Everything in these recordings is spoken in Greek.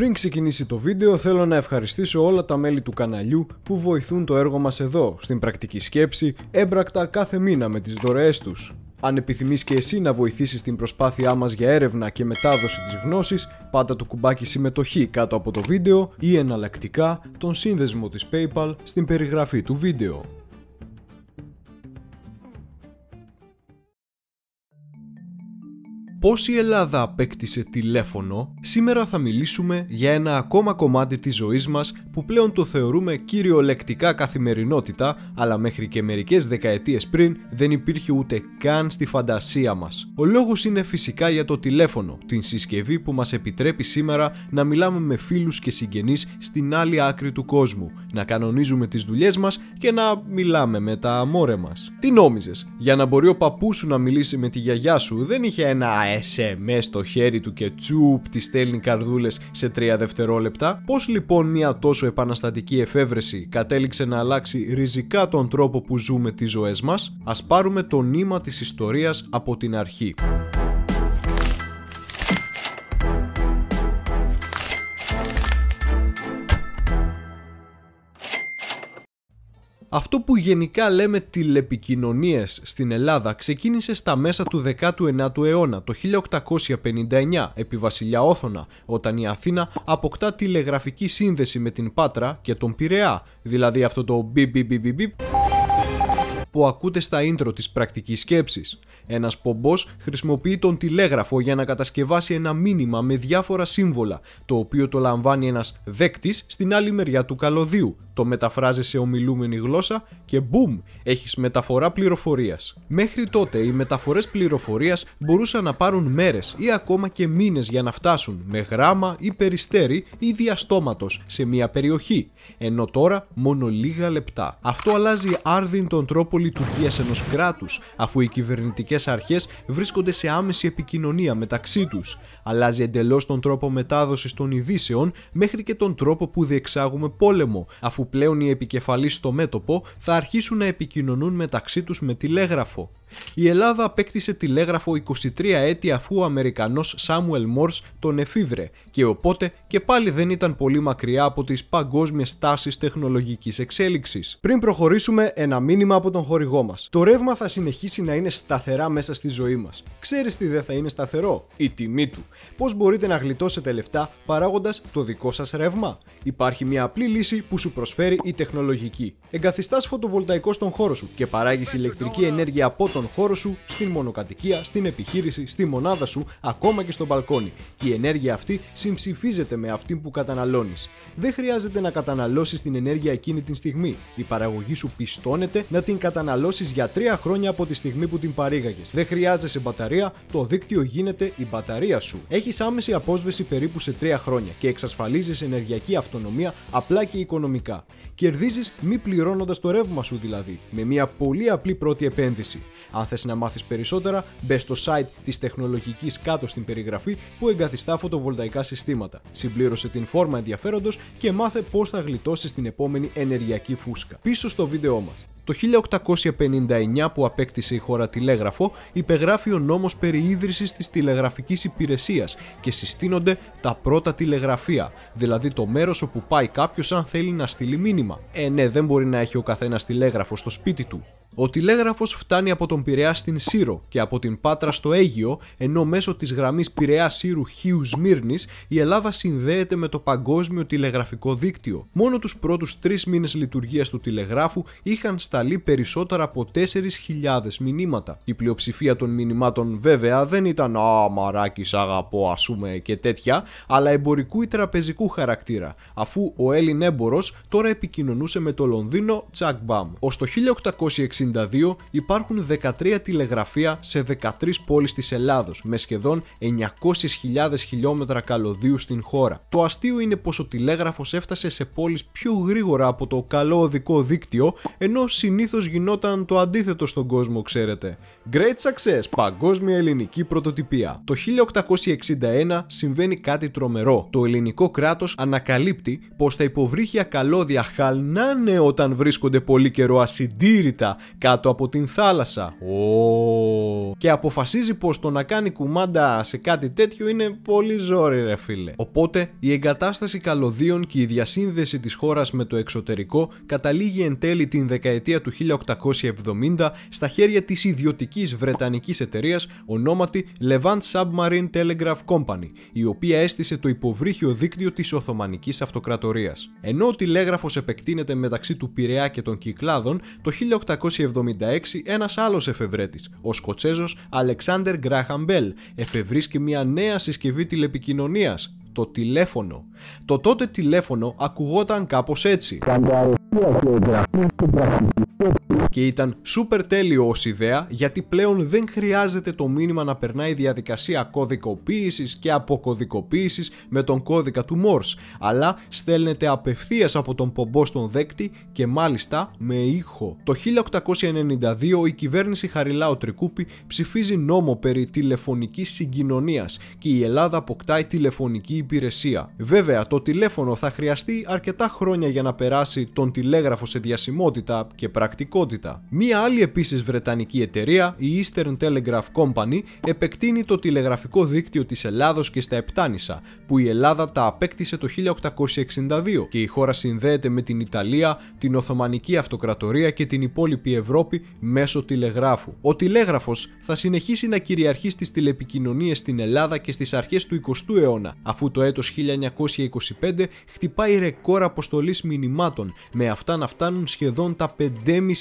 Πριν ξεκινήσει το βίντεο θέλω να ευχαριστήσω όλα τα μέλη του καναλιού που βοηθούν το έργο μας εδώ, στην πρακτική σκέψη, έμπρακτα κάθε μήνα με τις δωρεές τους. Αν επιθυμείς και εσύ να βοηθήσεις την προσπάθειά μας για έρευνα και μετάδοση της γνώσης, πάτα το κουμπάκι συμμετοχή κάτω από το βίντεο ή εναλλακτικά τον σύνδεσμο της PayPal στην περιγραφή του βίντεο. Πώς η Ελλάδα απέκτησε τηλέφωνο, σήμερα θα μιλήσουμε για ένα ακόμα κομμάτι της ζωής μας που πλέον το θεωρούμε κυριολεκτικά καθημερινότητα, αλλά μέχρι και μερικές δεκαετίες πριν δεν υπήρχε ούτε καν στη φαντασία μας. Ο λόγος είναι φυσικά για το τηλέφωνο, την συσκευή που μας επιτρέπει σήμερα να μιλάμε με φίλους και συγγενείς στην άλλη άκρη του κόσμου, να κανονίζουμε τις δουλειές μας και να μιλάμε με τα αμόρε μας. Τι νόμιζες, για να μπορεί ο παππούς σου να μιλήσει με τη γιαγιά σου δεν είχε ένα SMS στο χέρι του και τσουπ τη στέλνει καρδούλες σε 3 δευτερόλεπτα. Πώς λοιπόν μια τόσο επαναστατική εφεύρεση κατέληξε να αλλάξει ριζικά τον τρόπο που ζούμε τις ζωές μας, ας πάρουμε το νήμα της ιστορίας από την αρχή. Αυτό που γενικά λέμε τηλεπικοινωνίες στην Ελλάδα ξεκίνησε στα μέσα του 19ου αιώνα, το 1859, επί Βασιλιά Όθωνα, όταν η Αθήνα αποκτά τηλεγραφική σύνδεση με την Πάτρα και τον Πειραιά, δηλαδή αυτό το μπιμπιμπιμπιμπι που ακούτε στα ίντρο της πρακτικής σκέψης. Ένας πομπός χρησιμοποιεί τον τηλέγραφο για να κατασκευάσει ένα μήνυμα με διάφορα σύμβολα, το οποίο το λαμβάνει ένας δέκτης στην άλλη μεριά του καλωδίου, το μεταφράζει σε ομιλούμενη γλώσσα και μπούμ, έχεις μεταφορά πληροφορίας. Μέχρι τότε οι μεταφορές πληροφορίας μπορούσαν να πάρουν μέρες ή ακόμα και μήνες για να φτάσουν με γράμμα ή περιστέρι ή διαστόματος σε μια περιοχή, ενώ τώρα μόνο λίγα λεπτά. Αυτό αλλάζει άρδιν τον τρόπο λειτουργίας ενός κράτους, αφού οι κυβερνητικές αρχές βρίσκονται σε άμεση επικοινωνία μεταξύ τους. Αλλάζει εντελώς τον τρόπο μετάδοσης των ειδήσεων μέχρι και τον τρόπο που διεξάγουμε πόλεμο, αφού που πλέον οι επικεφαλείς στο μέτωπο θα αρχίσουν να επικοινωνούν μεταξύ τους με τηλέγραφο. Η Ελλάδα απέκτησε τηλέγραφο 23 έτη αφού ο Αμερικανός Σάμουελ Μόρς τον εφήβρε και οπότε και πάλι δεν ήταν πολύ μακριά από τις παγκόσμιες τάσεις τεχνολογικής εξέλιξης. Πριν προχωρήσουμε, ένα μήνυμα από τον χορηγό μας. Το ρεύμα θα συνεχίσει να είναι σταθερά μέσα στη ζωή μας. Ξέρεις τι δεν θα είναι σταθερό? Η τιμή του. Πώς μπορείτε να γλιτώσετε λεφτά παράγοντας το δικό σας ρεύμα? Υπάρχει μια απλή λύση που σου προσφέρει η τεχνολογική. Εγκαθιστάς φωτοβολταϊκό στον χώρο σου και παράγεις ηλεκτρική ενέργεια από στον χώρο σου, στην μονοκατοικία, στην επιχείρηση, στη μονάδα σου, ακόμα και στο μπαλκόνι. Και η ενέργεια αυτή συμψηφίζεται με αυτή που καταναλώνεις. Δεν χρειάζεται να καταναλώσεις την ενέργεια εκείνη την στιγμή. Η παραγωγή σου πιστώνεται να την καταναλώσεις για τρία χρόνια από τη στιγμή που την παρήγαγες. Δεν χρειάζεσαι μπαταρία, το δίκτυο γίνεται η μπαταρία σου. Έχεις άμεση απόσβεση περίπου σε τρία χρόνια και εξασφαλίζεις ενεργειακή αυτονομία απλά και οικονομικά. Κερδίζεις μη πληρώνοντας το ρεύμα σου δηλαδή, με μια πολύ απλή πρώτη επένδυση. Αν θες να μάθεις περισσότερα, μπες στο site της τεχνολογικής κάτω στην περιγραφή που εγκαθιστά φωτοβολταϊκά συστήματα. Συμπλήρωσε την φόρμα ενδιαφέροντος και μάθε πώς θα γλιτώσεις την επόμενη ενεργειακή φούσκα. Πίσω στο βίντεό μας. Το 1859 που απέκτησε η χώρα τηλέγραφο, υπεγράφει ο νόμος περί ίδρυσης της τηλεγραφικής υπηρεσίας και συστήνονται τα πρώτα τηλεγραφεία, δηλαδή το μέρος όπου πάει κάποιος αν θέλει να στείλει μήνυμα. Ε ναι, δεν μπορεί να έχει ο καθένας τηλέγραφο στο σπίτι του. Ο τηλέγραφος φτάνει από τον Πειραιά στην Σύρο και από την Πάτρα στο Αίγιο, ενώ μέσω της γραμμής πειραια Πειραιά-Σύρου Χίου Σμύρνης η Ελλάδα συνδέεται με το παγκόσμιο τηλεγραφικό δίκτυο. Μόνο τους πρώτους τρεις μήνες λειτουργίας του τηλεγράφου είχαν σταλεί περισσότερα από 4.000 μηνύματα. Η πλειοψηφία των μηνυμάτων βέβαια δεν ήταν «Α, μαράκι, σ' αγαπώ, και τέτοια, αλλά εμπορικού ή τραπεζικού χαρακτήρα, αφού ο Έλλην εμπορο τώρα επικοινωνούσε με το Λονδίνο τσακμπαμ. Ως το 1860 1962 υπάρχουν 13 τηλεγραφεία σε 13 πόλεις της Ελλάδος με σχεδόν 900.000 χιλιόμετρα καλωδίου στην χώρα. Το αστείο είναι πως ο τηλέγραφος έφτασε σε πόλεις πιο γρήγορα από το καλό οδικό δίκτυο ενώ συνήθως γινόταν το αντίθετο στον κόσμο ξέρετε. Great success, παγκόσμια ελληνική πρωτοτυπία. Το 1861 συμβαίνει κάτι τρομερό. Το ελληνικό κράτος ανακαλύπτει πως τα υποβρύχια καλώδια χαλνάνε όταν βρίσκονται πολύ καιρό ασυντήρητα κάτω από την θάλασσα. Και αποφασίζει πως το να κάνει κουμάντα σε κάτι τέτοιο είναι πολύ ζόρι ρε φίλε. Οπότε η εγκατάσταση καλωδίων και η διασύνδεση της χώρας με το εξωτερικό καταλήγει εν τέλει την δεκαετία του 1870 στα χέρια της ιδιωτικής βρετανικής εταιρείας ονόματι Levant Submarine Telegraph Company, η οποία έστησε το υποβρύχιο δίκτυο της Οθωμανικής Αυτοκρατορίας. Ενώ ο τηλέγραφος επεκτείνεται μεταξύ του Πειραιά και των Κυκλάδων, το 1976 ένας άλλος εφευρέτης, ο Σκοτσέζος Αλεξάνδερ Γκράχαμ Μπέλ, εφευρίσκει μια νέα συσκευή τηλεπικοινωνίας, το τηλέφωνο. Το τότε τηλέφωνο ακουγόταν κάπως έτσι. Και ήταν super τέλειο ως ιδέα γιατί πλέον δεν χρειάζεται το μήνυμα να περνάει διαδικασία κωδικοποίησης και αποκωδικοποίησης με τον κώδικα του Morse αλλά στέλνεται απευθείας από τον πομπό στον δέκτη και μάλιστα με ήχο. Το 1892 η κυβέρνηση Χαριλάου Τρικούπη ψηφίζει νόμο περί τηλεφωνικής συγκοινωνίας και η Ελλάδα αποκτάει τηλεφωνική υπηρεσία. Βέβαια το τηλέφωνο θα χρειαστεί αρκετά χρόνια για να περάσει τον τηλέγραφο σε διασημότητα και πρακτικότητα. Μία άλλη επίσης βρετανική εταιρεία, η Eastern Telegraph Company, επεκτείνει το τηλεγραφικό δίκτυο της Ελλάδος και στα Επτάνησα, που η Ελλάδα τα απέκτησε το 1862 και η χώρα συνδέεται με την Ιταλία, την Οθωμανική Αυτοκρατορία και την υπόλοιπη Ευρώπη μέσω τηλεγράφου. Ο τηλέγραφος θα συνεχίσει να κυριαρχεί στις τηλεπικοινωνίες στην Ελλάδα και στις αρχές του 20ου αιώνα, αφού το έτος 1925 χτυπάει ρεκόρ αποστολής μηνυμάτων με αυτά να φτάνουν σχεδόν τα 5,5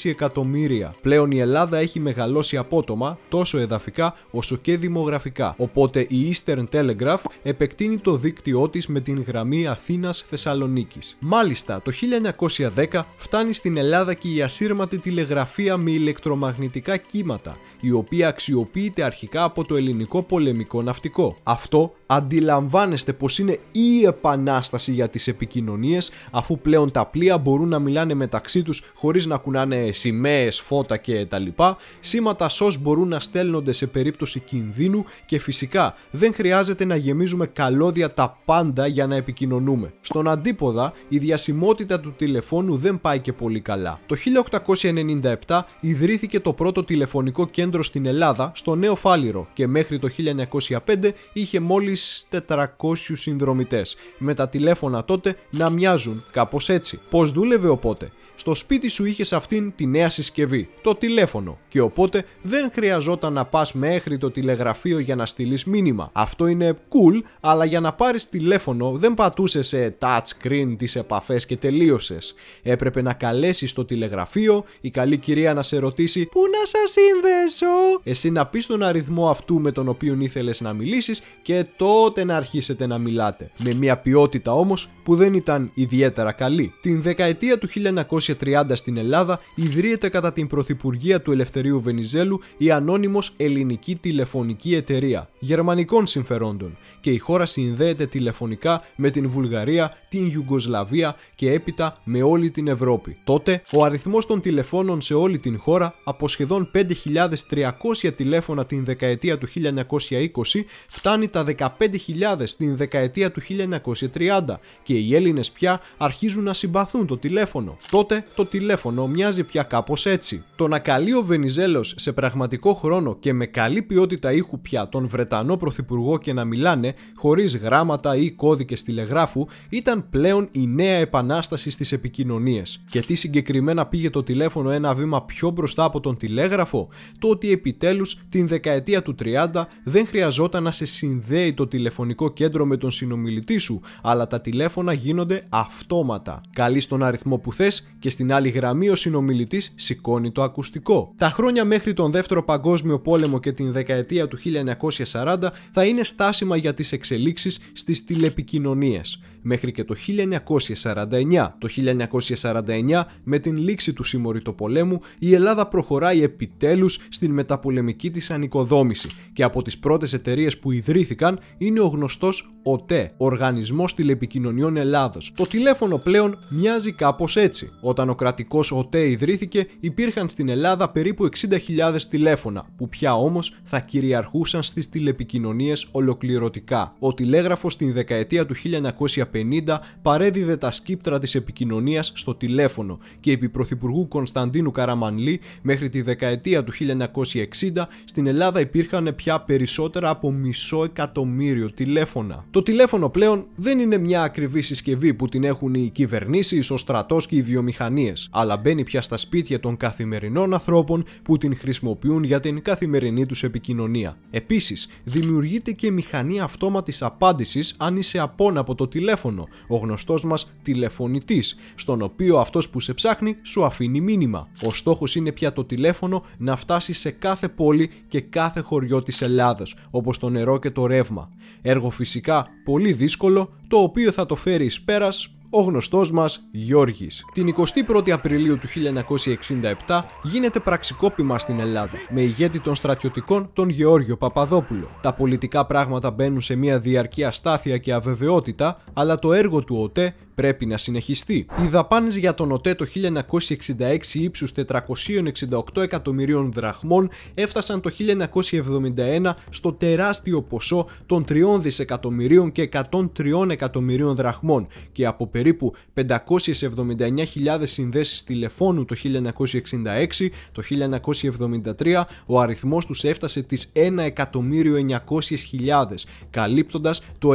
εκατομμύρια. Πλέον η Ελλάδα έχει μεγαλώσει απότομα τόσο εδαφικά όσο και δημογραφικά, οπότε η Eastern Telegraph επεκτείνει το δίκτυό της με την γραμμη Αθήνας Θεσσαλονίκης. Μάλιστα, το 1910 φτάνει στην Ελλάδα και η ασύρματη τηλεγραφία με ηλεκτρομαγνητικά κύματα, η οποία αξιοποιείται αρχικά από το ελληνικό πολεμικό ναυτικό. Αυτό αντιλαμβάνεστε πως είναι η επανάσταση για τις επικοινωνίες, αφού πλέον τα πλοία μπορούν να μιλάνε μεταξύ τους χωρίς να κουνάνε σημαίες, φώτα και τα λοιπά, σήματα σως μπορούν να στέλνονται σε περίπτωση κινδύνου και φυσικά δεν χρειάζεται να γεμίζουμε καλώδια τα πάντα για να επικοινωνούμε. Στον αντίποδα, η διασημότητα του τηλεφώνου δεν πάει και πολύ καλά. Το 1897 ιδρύθηκε το πρώτο τηλεφωνικό κέντρο στην Ελλάδα, στο Νέο Φάληρο και μέχρι το 1905 είχε μόλις 400 συνδρομητές, με τα τηλέφωνα τότε να μοιάζουν κάπως έτσι. Πώς δούλευε οπότε. Στο σπίτι σου είχες αυτήν τη νέα συσκευή, το τηλέφωνο και οπότε δεν χρειαζόταν να πας μέχρι το τηλεγραφείο για να στείλεις μήνυμα. Αυτό είναι cool, αλλά για να πάρεις τηλέφωνο δεν πατούσες σε touch screen τις επαφές και τελείωσες. Έπρεπε να καλέσεις το τηλεγραφείο, η καλή κυρία να σε ρωτήσει «Πού να σας σύνδεσω» εσύ να πεις τον αριθμό αυτού με τον οποίο ήθελες να μιλήσεις και τότε να αρχίσετε να μιλάτε. Με μια ποιότητα όμως που δεν ήταν ιδιαίτερα καλή. Την δεκαετία του 1930 στην Ελλάδα ιδρύεται κατά την Πρωθυπουργία του Ελευθερίου Βενιζέλου η ανώνυμος Ελληνική Τηλεφωνική Εταιρεία γερμανικών συμφερόντων και η χώρα συνδέεται τηλεφωνικά με την Βουλγαρία, την Ιουγκοσλαβία και έπειτα με όλη την Ευρώπη. Τότε, ο αριθμός των τηλεφώνων σε όλη την χώρα από σχεδόν 5.300 τηλέφωνα την δεκαετία του 1920 φτάνει τα 15.000 την δεκαετία του 1930 και οι Έλληνες πια αρχίζουν να συμπαθούν το τηλέφωνο τηλέφωνο. Τότε το τηλέφωνο μοιάζει πια κάπως έτσι. Το να καλεί ο βενιζέλος σε πραγματικό χρόνο και με καλή ποιότητα ήχου πια τον Βρετανό Πρωθυπουργό και να μιλάνε χωρίς γράμματα ή κώδικες τηλεγράφου ήταν πλέον η κωδικε τηλεγραφου ηταν πλεον επανάσταση στις επικοινωνίες. Και τι συγκεκριμένα πήγε το τηλέφωνο ένα βήμα πιο μπροστά από τον τηλέγραφο, το ότι επιτέλους, την δεκαετία του 30 δεν χρειαζόταν να σε συνδέει το τηλεφωνικό κέντρο με τον συνομιλητή σου, αλλά τα τηλέφωνα γίνονται αυτόματα. Καλεί τον αριθμό Όπου που θες και στην άλλη γραμμή ο συνομιλητής σηκώνει το ακουστικό. Τα χρόνια μέχρι τον Δεύτερο Παγκόσμιο Πόλεμο και την δεκαετία του 1940 θα είναι στάσιμα για τις εξελίξεις στις τηλεπικοινωνίες μέχρι και το 1949. Το 1949 με την λήξη του Πολέμου, η Ελλάδα προχωράει επιτέλους στην μεταπολεμική της ανοικοδόμηση και από τις πρώτες εταιρείες που ιδρύθηκαν είναι ο γνωστός ΟΤΕ, Οργανισμός Τηλεπικοινωνιών Ελλάδος. Το τηλέφωνο πλέον μοιάζει κάπως έτσι. Όταν ο κρατικός ΟΤΕ ιδρύθηκε υπήρχαν στην Ελλάδα περίπου 60.000 τηλέφωνα που πια όμως θα κυριαρχούσαν στις τηλεπικοινωνίες ολοκληρωτικά. Ο τηλέγραφος στην δεκαετία του 1950 50 παρέδιδε τα σκύπτρα της επικοινωνίας στο τηλέφωνο και επί Πρωθυπουργού Κωνσταντίνου Καραμανλή μέχρι τη δεκαετία του 1960 στην Ελλάδα υπήρχαν πια περισσότερα από μισό εκατομμύριο τηλέφωνα. Το τηλέφωνο πλέον δεν είναι μια ακριβή συσκευή που την έχουν οι κυβερνήσεις, ο στρατός και οι βιομηχανίες, αλλά μπαίνει πια στα σπίτια των καθημερινών ανθρώπων που την χρησιμοποιούν για την καθημερινή τους επικοινωνία. Επίσης, δημιουργείται και μηχανή αυτόματης απάντησης αν είσαι απόν από το τηλέφωνο ο γνωστός μας τηλεφωνητής, στον οποίο αυτός που σε ψάχνει σου αφήνει μήνυμα. Ο στόχος είναι πια το τηλέφωνο να φτάσει σε κάθε πόλη και κάθε χωριό της Ελλάδας, όπως το νερό και το ρεύμα. Έργο φυσικά πολύ δύσκολο, το οποίο θα το φέρεις εις πέρας ο γνωστός μας Γιώργης. Την 21η Απριλίου του 1967 γίνεται πραξικόπημα στην Ελλάδα με ηγέτη των στρατιωτικών τον Γεώργιο Παπαδόπουλο. Τα πολιτικά πράγματα μπαίνουν σε μια διαρκή αστάθεια και αβεβαιότητα, αλλά το έργο του ΟΤΕ πρέπει να συνεχιστεί. Οι δαπάνες για τον ΟΤΕ το 1966 ύψου 468 εκατομμυρίων δραχμών έφτασαν το 1971 στο τεράστιο ποσό των 3 δισεκατομμυρίων και 103 εκατομμυρίων δραχμών και από περίπου 579.000 συνδέσεις τηλεφώνου το 1966, το 1973 ο αριθμός τους έφτασε τις 1.900.000 καλύπτοντας το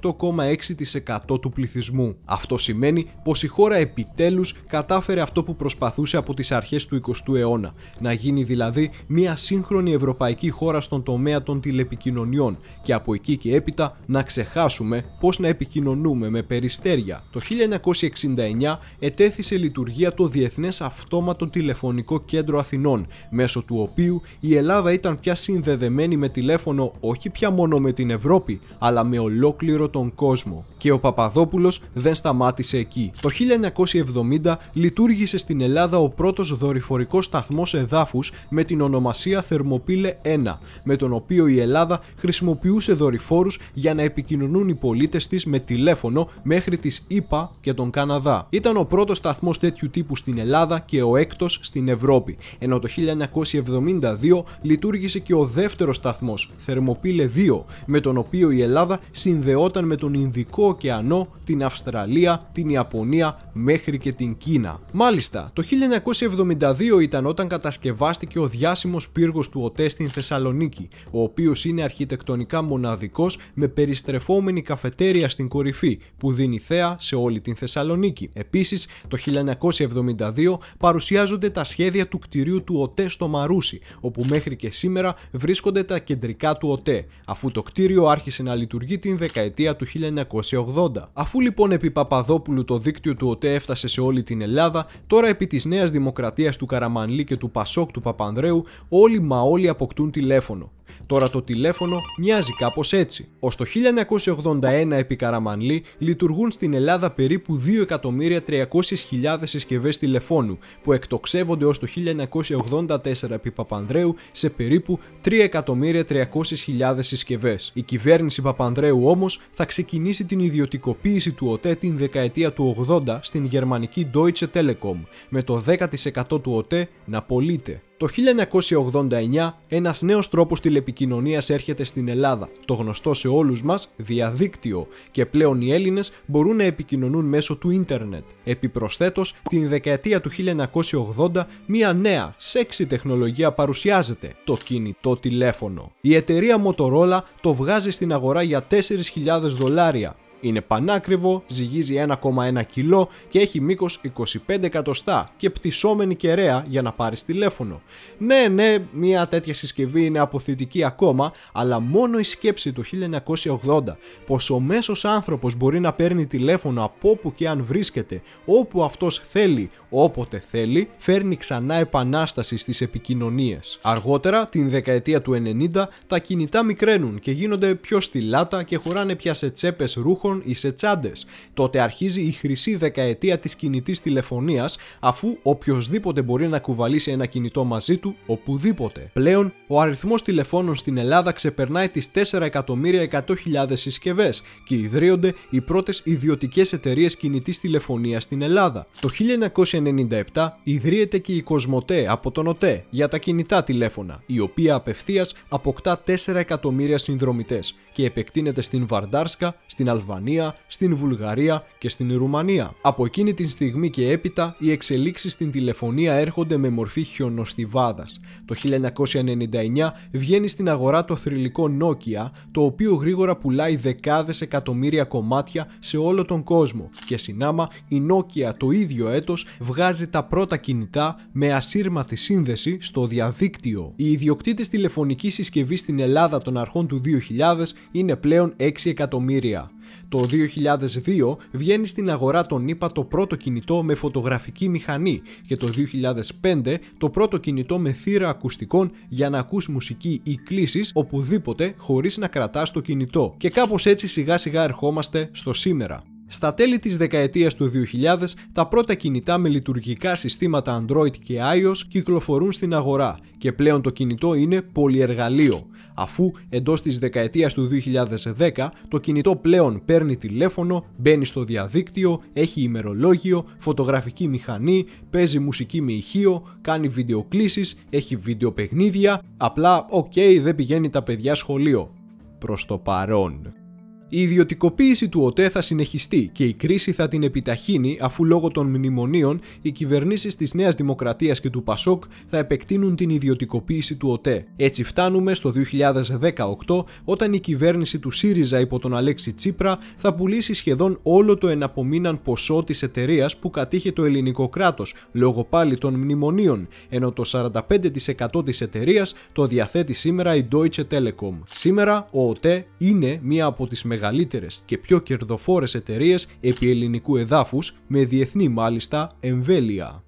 98,6% του πληθυσμού. Αυτό σημαίνει πως η χώρα επιτέλους κατάφερε αυτό που προσπαθούσε από τις αρχές του 20ου αιώνα, να γίνει δηλαδή μια σύγχρονη ευρωπαϊκή χώρα στον τομέα των τηλεπικοινωνιών και από εκεί και έπειτα να ξεχάσουμε πώ να επικοινωνούμε με περιστέρια. Το 1969 ετέθη σε λειτουργία το Διεθνές Αυτόματο Τηλεφωνικό Κέντρο Αθηνών, μέσω του οποίου η Ελλάδα ήταν πια συνδεδεμένη με τηλέφωνο όχι πια μόνο με την Ευρώπη, αλλά με ολόκληρο τον κόσμο. Και ο Παπαδόπουλος δεν σταμάτησε εκεί. Το 1970 λειτουργήσε στην Ελλάδα ο πρώτος δορυφορικός σταθμός εδάφους με την ονομασία Θερμοπύλε 1, με τον οποίο η Ελλάδα χρησιμοποιούσε δορυφόρους για να επικοινωνούν οι πολίτες της με τηλέφωνο μέχρι τις ΗΠΑ και τον Καναδά. Ήταν ο πρώτος σταθμός τέτοιου τύπου στην Ελλάδα και ο έκτος στην Ευρώπη, ενώ το 1972 λειτουργήσε και ο δεύτερος σταθμός Θερμοπύλε 2, με τον οποίο η Ελλάδα συνδεόταν με τον Ινδικό ωκεανό, την Αυστραλία την Ιαπωνία μέχρι και την Κίνα. Μάλιστα, το 1972 ήταν όταν κατασκευάστηκε ο διάσημος πύργος του ΟΤΕ στην Θεσσαλονίκη, ο οποίος είναι αρχιτεκτονικά μοναδικός με περιστρεφόμενη καφετέρια στην κορυφή που δίνει θέα σε όλη την Θεσσαλονίκη. Επίσης, το 1972 παρουσιάζονται τα σχέδια του κτηρίου του ΟΤΕ στο Μαρούσι, όπου μέχρι και σήμερα βρίσκονται τα κεντρικά του ΟΤΕ, αφού το κτίριο άρχισε να λειτουργεί την δεκαετία του 1980. Αφού λοιπόν επί Παπαδόπουλου το δίκτυο του ΟΤΕ έφτασε σε όλη την Ελλάδα, τώρα επί της Νέας Δημοκρατίας του Καραμανλή και του Πασόκ του Παπανδρέου, όλοι μα όλοι αποκτούν τηλέφωνο. Τώρα το τηλέφωνο μοιάζει κάπως έτσι. Ως το 1981 επί Καραμανλή λειτουργούν στην Ελλάδα περίπου 2.300.000 συσκευές τηλεφώνου που εκτοξεύονται ως το 1984 επί Παπανδρέου σε περίπου 3.300.000 συσκευές. Η κυβέρνηση Παπανδρέου όμως θα ξεκινήσει την ιδιωτικοποίηση του ΟΤΕ την δεκαετία του 80 στην γερμανική Deutsche Telekom με το 10% του ΟΤΕ να πωλείται. Το 1989 ένας νέος τρόπος τηλεπικοινωνίας έρχεται στην Ελλάδα, το γνωστό σε όλους μας διαδίκτυο και πλέον οι Έλληνες μπορούν να επικοινωνούν μέσω του ίντερνετ. Επιπροσθέτως, την δεκαετία του 1980 μια νέα, σεξι τεχνολογία παρουσιάζεται, το κινητό τηλέφωνο. Η εταιρεία Motorola το βγάζει στην αγορά για 4.000 δολάρια, είναι πανάκριβο, ζυγίζει 1,1 κιλό και έχει μήκος 25 εκατοστά και πτυσσόμενη κεραία για να πάρει τηλέφωνο. Ναι, ναι, μια τέτοια συσκευή είναι αποθητική ακόμα, αλλά μόνο η σκέψη το 1980 πως ο μέσος άνθρωπος μπορεί να παίρνει τηλέφωνο από όπου και αν βρίσκεται, όπου αυτός θέλει, όποτε θέλει, φέρνει ξανά επανάσταση στις επικοινωνίες. Αργότερα, την δεκαετία του 90, τα κινητά μικραίνουν και γίνονται πιο στυλάτα και χωράνε πια σε τσέπες ρούχων η χρυσή δεκαετία της κινητής τηλεφωνίας, αφού οποιοδήποτε μπορεί να κουβαλήσει ένα κινητό μαζί του οπουδήποτε. Πλέον, ο αριθμός τηλεφώνων στην Ελλάδα ξεπερνάει τις 4.100.000 συσκευές και ιδρύονται οι πρώτες ιδιωτικές εταιρείες κινητής τηλεφωνίας στην Ελλάδα. Το 1997 ιδρύεται και η Κοσμοτέ από τον ΟΤΕ για τα κινητά τηλέφωνα, η οποία απευθείας αποκτά 4 εκατομμύρια συνδρομητές και επεκτείνεται στην Βαρντάρσκα, στην Αλβανία, στην Βουλγαρία και στην Ρουμανία. Από εκείνη την στιγμή και έπειτα, οι εξελίξεις στην τηλεφωνία έρχονται με μορφή χιονοστιβάδας. Το 1999 βγαίνει στην αγορά το θρηλυκό Nokia, το οποίο γρήγορα πουλάει δεκάδες εκατομμύρια κομμάτια σε όλο τον κόσμο και συνάμα η Nokia το ίδιο έτος βγάζει τα πρώτα κινητά με ασύρματη σύνδεση στο διαδίκτυο. Οι ιδιοκτήτε τηλεφωνικής συσκευής στην Ελλάδα των αρχών του 2000 είναι πλέον 6 εκατομμύρια. Το 2002 βγαίνει στην αγορά των ΗΠΑ το πρώτο κινητό με φωτογραφική μηχανή και το 2005 το πρώτο κινητό με θύρα ακουστικών για να ακούς μουσική ή κλήσεις οπουδήποτε χωρίς να κρατάς το κινητό. Και κάπως έτσι σιγά σιγά ερχόμαστε στο σήμερα. Στα τέλη της δεκαετίας του 2000, τα πρώτα κινητά με λειτουργικά συστήματα Android και iOS κυκλοφορούν στην αγορά και πλέον το κινητό είναι πολυεργαλείο αφού εντός της δεκαετίας του 2010 το κινητό πλέον παίρνει τηλέφωνο, μπαίνει στο διαδίκτυο, έχει ημερολόγιο, φωτογραφική μηχανή, παίζει μουσική με ηχείο, κάνει βιντεοκλήσεις, έχει βιντεοπαιγνίδια. απλά οκ δεν πηγαίνει τα παιδιά σχολείο. Προς το παρόν. Η ιδιωτικοποίηση του ΟΤΕ θα συνεχιστεί και η κρίση θα την επιταχύνει αφού λόγω των μνημονίων οι κυβερνήσεις της Νέας Δημοκρατίας και του ΠΑΣΟΚ θα επεκτείνουν την ιδιωτικοποίηση του ΟΤΕ. Έτσι φτάνουμε στο 2018 όταν η κυβέρνηση του ΣΥΡΙΖΑ υπό τον Αλέξη Τσίπρα θα πουλήσει σχεδόν όλο το εναπομείναν ποσό της εταιρείας που κατήχε το ελληνικό κράτος λόγω πάλι των μνημονίων, ενώ το 45% της εταιρείας το διαθέτει σήμερα η Deutsche Telekom. Σήμερα ο ΟΤΕ είναι μία από τις μεγαλύτερε μεγαλύτερες και πιο κερδοφόρες εταιρείες επί ελληνικού εδάφους με διεθνή μάλιστα εμβέλεια.